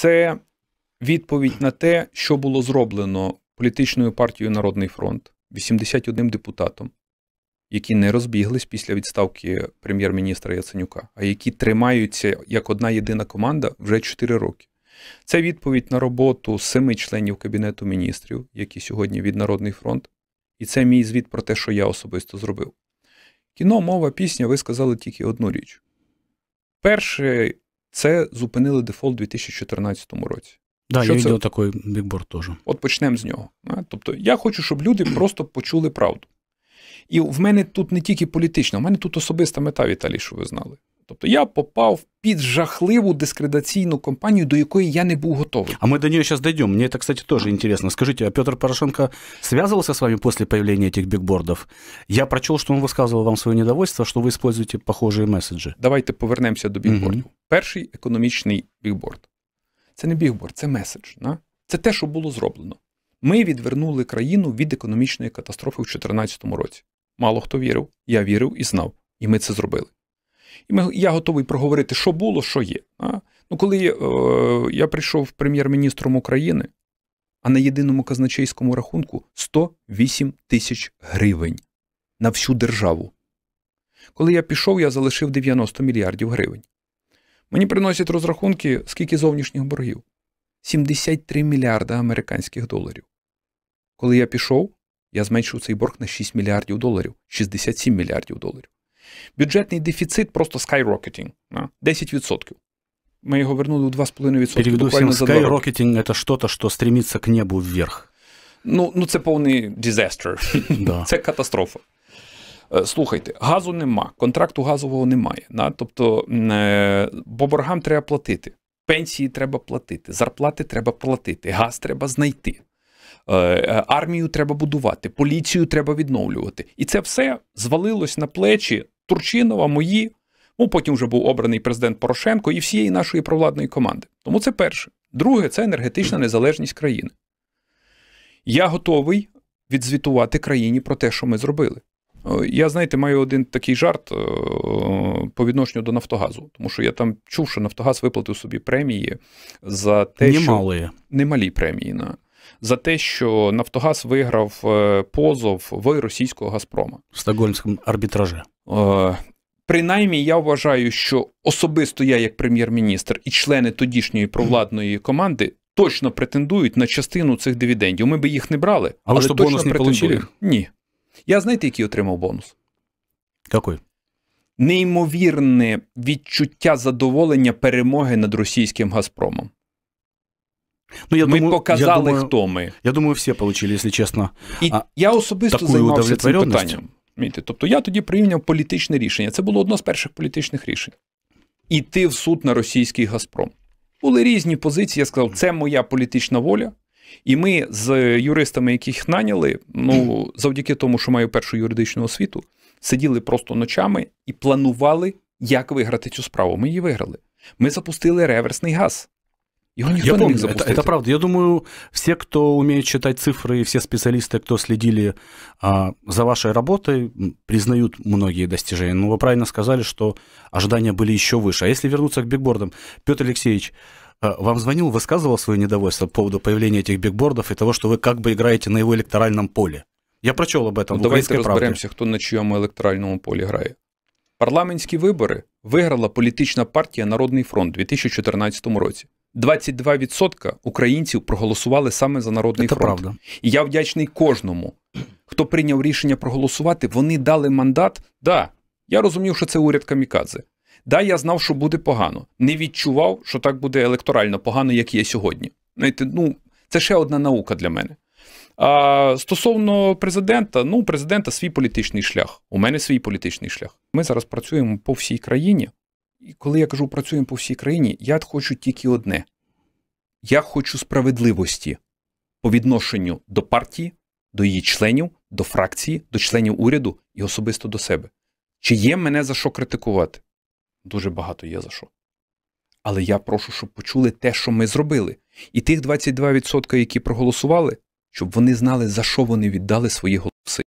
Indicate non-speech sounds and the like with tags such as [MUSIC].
це відповідь на те, що було зроблено політичною партією Народний фронт, 81 депутатом, які не розбіглись після відставки прем'єр-міністра Яценюка, а які тримаються як одна єдина команда вже 4 роки. Це відповідь на роботу семи членів Кабінету міністрів, які сьогодні від Народний фронт. І це мій звіт про те, що я особисто зробив. Кіно, мова, пісня, ви сказали тільки одну річ. Перший це зупинили дефолт у 2014 році. Да, Що я це? такий бікборд теж. От почнемо з нього. Тобто, я хочу, щоб люди просто почули правду. І в мене тут не тільки політично, в мене тут особиста мета, Віталій, що ви знали. Тобто я попав під жахливу дискредитаційну кампанію, до якої я не був готовий. А ми до нього зараз дійдемо. Мені це, кстати, теж цікаво. Скажіть, а Петр Порошенко зв'язувався з вами після появлення цих бікбордів? Я прочув, що він висказував вам своє недовольство, що ви використовуєте похожі меседжі. Давайте повернемося до бікбордів. Угу. Перший економічний бігборд. Це не бігборд, це меседж. Да? Це те, що було зроблено. Ми відвернули країну від економічної катастрофи в 2014 році. Мало хто вірив, я вірив і знав. І ми це зробили. І ми, я готовий проговорити, що було, що є. Да? Ну, Коли е, я прийшов прем'єр-міністром України, а на єдиному казначейському рахунку 108 тисяч гривень на всю державу. Коли я пішов, я залишив 90 мільярдів гривень. Мені приносять розрахунки, скільки зовнішніх боргів 73 мільярда американських доларів. Коли я пішов, я зменшив цей борг на 6 мільярдів доларів, 67 мільярдів доларів. Бюджетний дефіцит просто skyrocketing, 10%. Ми його вернули у 2,5%. Переведу всем, скайрокетинг – это что-то, что стремится к небу вверх. Ну, ну це повний дизастер. [LAUGHS] Да. це катастрофа. Е, слухайте, газу нема, контракту газового немає. Да? Тобто е, бо боргам треба платити, пенсії треба платити, зарплати треба платити, газ треба знайти. Е, армію треба будувати, поліцію треба відновлювати. І це все звалилось на плечі Турчинова, мої. Ну, потім вже був обраний президент Порошенко і всієї нашої провладної команди. Тому це перше. Друге, це енергетична незалежність країни. Я готовий відзвітувати країні про те, що ми зробили. Я, знаєте, маю один такий жарт е, по відношенню до Нафтогазу, тому що я там чув, що Нафтогаз виплатив собі премії за те, Немали. що немалі премії на за те, що Нафтогаз виграв е, позов в російського Газпрома в Стокгольмському арбітражі. Е, принаймні, я вважаю, що особисто я, як прем'єр-міністр, і члени тодішньої провладної команди. Точно претендують на частину цих дивідендів. Ми би їх не брали, але, але точно бонус не претендують. Ні. Я знаєте, який отримав бонус? Який? Неймовірне відчуття задоволення перемоги над російським Газпромом. Ну, я Ми думаю, показали, я думаю, хто ми. Я думаю, всі отримали, якщо чесно. І а я особисто займався цим питанням. Тобто я тоді прийняв політичне рішення. Це було одне з перших політичних рішень. Іти в суд на російський Газпром. Були різні позиції. Я сказав, це моя політична воля. І ми з юристами, яких наняли, ну завдяки тому, що маю першу юридичну освіту, сиділи просто ночами і планували, як виграти цю справу. Ми її виграли. Ми запустили реверсний газ. Его никто я помню, не это, это правда. Я думаю, все, кто умеет читать цифры, и все спеціалісти, кто следили а, за вашей работой, признают многие достижения. Ну, вы правильно сказали, что ожидания были еще выше. А если вернуться к бигбордам, Петр Алексеевич, Э, вам звонил, высказывал свое недовольство по поводу появления этих бигбордов и того, что вы как бы играете на его электоральному поле. Я прочел об этом. Ну, в Давайте розберемося, хто на чиєму електоральному полі грає. Парламентські вибори виграла політична партія Народний фронт у 2014 році. 22% українців проголосували саме за народний Це фронт. Правда. І я вдячний кожному, хто прийняв рішення проголосувати. Вони дали мандат. Да, я розумів, що це уряд Камікадзе. Да, я знав, що буде погано. Не відчував, що так буде електорально погано, як є сьогодні. Знаєте, ну це ще одна наука для мене. А Стосовно президента, ну, у президента свій політичний шлях. У мене свій політичний шлях. Ми зараз працюємо по всій країні. І коли я кажу, працюємо по всій країні, я хочу тільки одне: я хочу справедливості по відношенню до партії, до її членів, до фракції, до членів уряду і особисто до себе. Чи є мене за що критикувати? дуже багато є за що. Але я прошу, щоб почули те, що ми зробили. І тих 22%, які проголосували, щоб вони знали, за що вони віддали свої голоси.